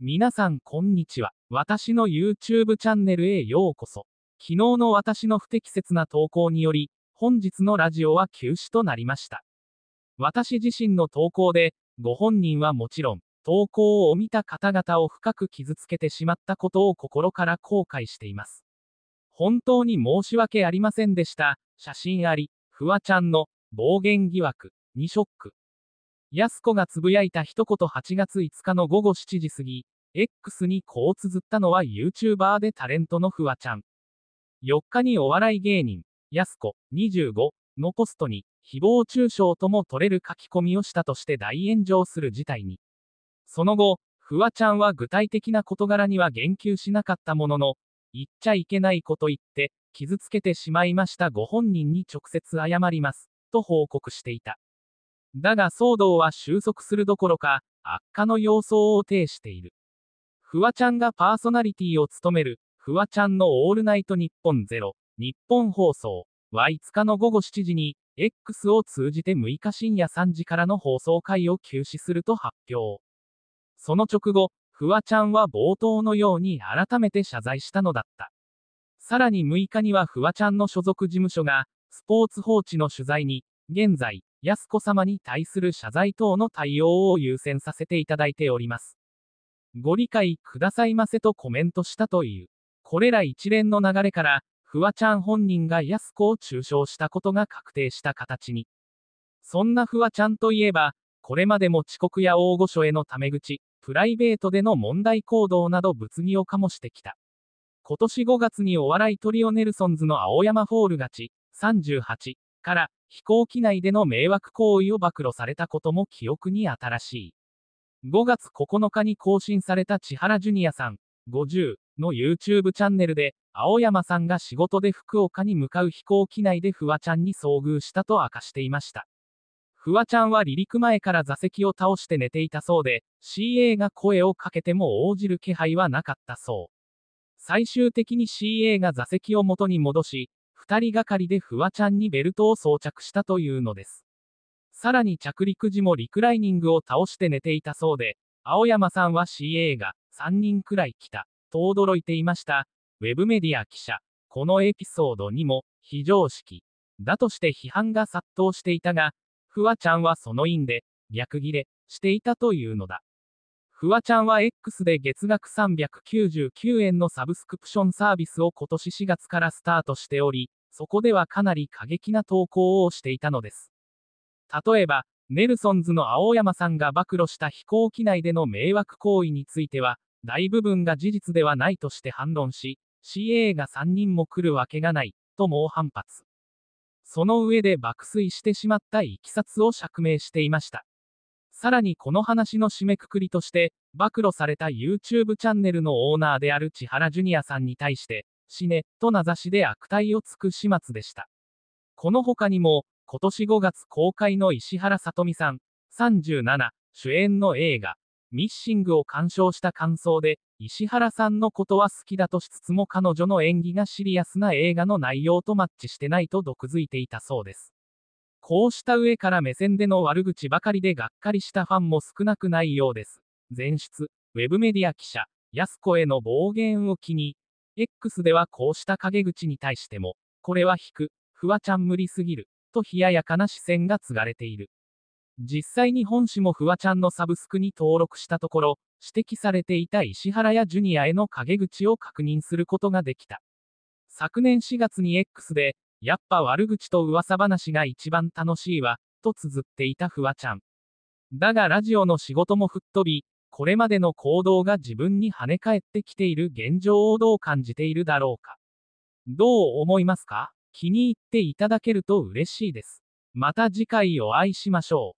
皆さんこんにちは。私の YouTube チャンネルへようこそ。昨日の私の不適切な投稿により、本日のラジオは休止となりました。私自身の投稿で、ご本人はもちろん、投稿を見た方々を深く傷つけてしまったことを心から後悔しています。本当に申し訳ありませんでした。写真あり、フワちゃんの暴言疑惑、2ショック、安子がつぶやいた一言8月5日の午後7時過ぎ、X にこう綴ったのは YouTuber でタレントのフワちゃん。4日にお笑い芸人、安子25のポストに、誹謗中傷とも取れる書き込みをしたとして大炎上する事態に。その後、フワちゃんは具体的な事柄には言及しなかったものの、言っちゃいけないこと言って、傷つけてしまいましたご本人に直接謝ります、と報告していた。だが騒動は収束するどころか、悪化の様相を呈している。フワちゃんがパーソナリティを務める、フワちゃんのオールナイトニッポンゼロ、日本放送は5日の午後7時に、X を通じて6日深夜3時からの放送回を休止すると発表。その直後、フワちゃんは冒頭のように改めて謝罪したのだった。さらに6日にはフワちゃんの所属事務所が、スポーツ報知の取材に、現在、安子様に対する謝罪等の対応を優先させていただいております。ご理解くださいませとコメントしたという。これら一連の流れから、フワちゃん本人が安子を中傷したことが確定した形に。そんなフワちゃんといえば、これまでも遅刻や大御所へのタメ口、プライベートでの問題行動など物議を醸してきた。今年5月にお笑いトリオネルソンズの青山フォール勝ち、38から、飛行機内での迷惑行為を暴露されたことも記憶に新しい。5月9日に更新された千原ジュニアさん、50の YouTube チャンネルで、青山さんが仕事で福岡に向かう飛行機内でフワちゃんに遭遇したと明かしていました。フワちゃんは離陸前から座席を倒して寝ていたそうで、CA が声をかけても応じる気配はなかったそう。最終的に CA が座席を元に戻し、2人がかりでフワちゃんにベルトを装着したというのです。さらに着陸時もリクライニングを倒して寝ていたそうで、青山さんは CA が3人くらい来た、と驚いていました。ウェブメディア記者、このエピソードにも、非常識、だとして批判が殺到していたが、フワちゃんはその因で、逆ギレ、していたというのだ。フワちゃんは X で月額399円のサブスクプションサービスを今年4月からスタートしており、そこではかなり過激な投稿をしていたのです。例えば、ネルソンズの青山さんが暴露した飛行機内での迷惑行為については、大部分が事実ではないとして反論し、CA が3人も来るわけがない、と猛反発。その上で爆睡してしまったいきさつを釈明していました。さらにこの話の締めくくりとして、暴露された YouTube チャンネルのオーナーである千原ジュニアさんに対して、死ね、と名指しで悪態をつく始末でした。この他にも、今年5月公開の石原さとみさん、37、主演の映画、ミッシングを鑑賞した感想で、石原さんのことは好きだとしつつも彼女の演技がシリアスな映画の内容とマッチしてないと毒づいていたそうです。こうした上から目線での悪口ばかりでがっかりしたファンも少なくないようです。前出、ウェブメディア記者、安子への暴言を気に、X ではこうした陰口に対しても、これは引く、フワちゃん無理すぎる、と冷ややかな視線が継がれている。実際に本誌もフワちゃんのサブスクに登録したところ、指摘されていた石原やジュニアへの陰口を確認することができた。昨年4月に X で、やっぱ悪口と噂話が一番楽しいわ、と綴っていたフワちゃん。だがラジオの仕事も吹っ飛び、これまでの行動が自分に跳ね返ってきている現状をどう感じているだろうか。どう思いますか気に入っていただけると嬉しいです。また次回お会いしましょう。